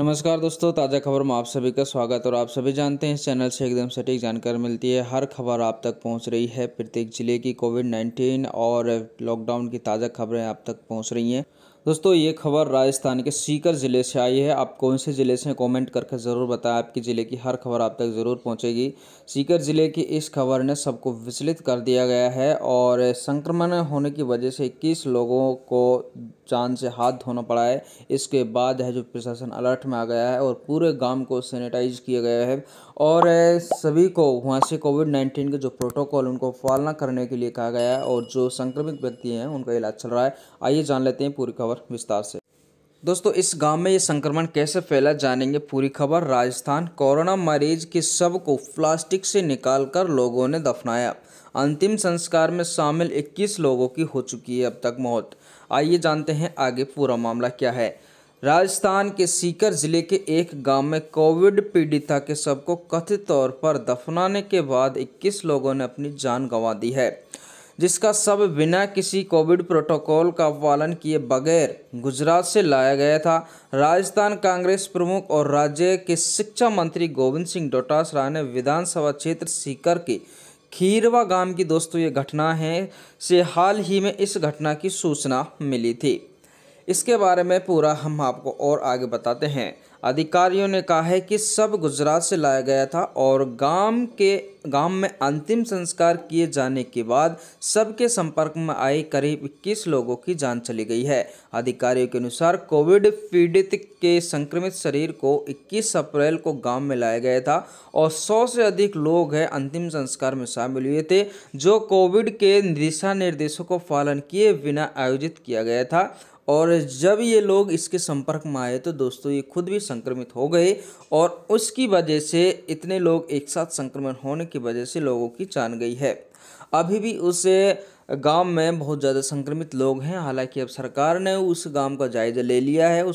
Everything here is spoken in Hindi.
नमस्कार दोस्तों ताज़ा खबर में आप सभी का स्वागत और आप सभी जानते हैं इस चैनल से एकदम सटीक जानकारी मिलती है हर खबर आप तक पहुंच रही है प्रत्येक जिले की कोविड 19 और लॉकडाउन की ताज़ा खबरें आप तक पहुंच रही हैं दोस्तों ये खबर राजस्थान के सीकर ज़िले से आई है आप कौन से ज़िले से कमेंट करके ज़रूर बताएं आपके ज़िले की हर खबर आप तक ज़रूर पहुंचेगी सीकर ज़िले की इस खबर ने सबको विचलित कर दिया गया है और संक्रमण होने की वजह से इक्कीस लोगों को जान से हाथ धोना पड़ा है इसके बाद है जो प्रशासन अलर्ट में आ गया है और पूरे गाँव को सैनिटाइज किया गया है और सभी को वहाँ से कोविड नाइन्टीन के जो प्रोटोकॉल उनको पालना करने के लिए कहा गया है और जो संक्रमित व्यक्ति हैं उनका इलाज चल रहा है आइए जान लेते हैं पूरी खबर खबर विस्तार से दोस्तों इस गांव में ये संक्रमण कैसे फैला जानेंगे पूरी खबर राजस्थान कोरोना मरीज के शव को प्लास्टिक से निकालकर लोगों ने दफनाया अंतिम संस्कार में शामिल 21 लोगों की हो चुकी है अब तक मौत आइए जानते हैं आगे पूरा मामला क्या है राजस्थान के सीकर जिले के एक गांव में कोविड पीड़िता के शव को कथित तौर पर दफनाने के बाद 21 लोगों ने अपनी जान गंवा दी है जिसका सब बिना किसी कोविड प्रोटोकॉल का पालन किए बगैर गुजरात से लाया गया था राजस्थान कांग्रेस प्रमुख और राज्य के शिक्षा मंत्री गोविंद सिंह डोटासरा ने विधानसभा क्षेत्र सीकर के खीरवा गांव की दोस्तों ये घटना है से हाल ही में इस घटना की सूचना मिली थी इसके बारे में पूरा हम आपको और आगे बताते हैं अधिकारियों ने कहा है कि सब गुजरात से लाया गया था और गांव के गांव में अंतिम संस्कार किए जाने के बाद सबके संपर्क में आए करीब इक्कीस लोगों की जान चली गई है अधिकारियों के अनुसार कोविड पीड़ित के संक्रमित शरीर को 21 अप्रैल को गांव में लाया गया था और 100 से अधिक लोग हैं अंतिम संस्कार में शामिल हुए थे जो कोविड के दिशा निर्देशों को पालन किए बिना आयोजित किया गया था और जब ये लोग इसके संपर्क में आए तो दोस्तों ये खुद भी संक्रमित हो गए और उसकी वजह से इतने लोग एक साथ संक्रमण होने की वजह से लोगों की जान गई है अभी भी उस गांव में बहुत ज़्यादा संक्रमित लोग हैं हालांकि अब सरकार ने उस गांव का जायज़ा ले लिया है उस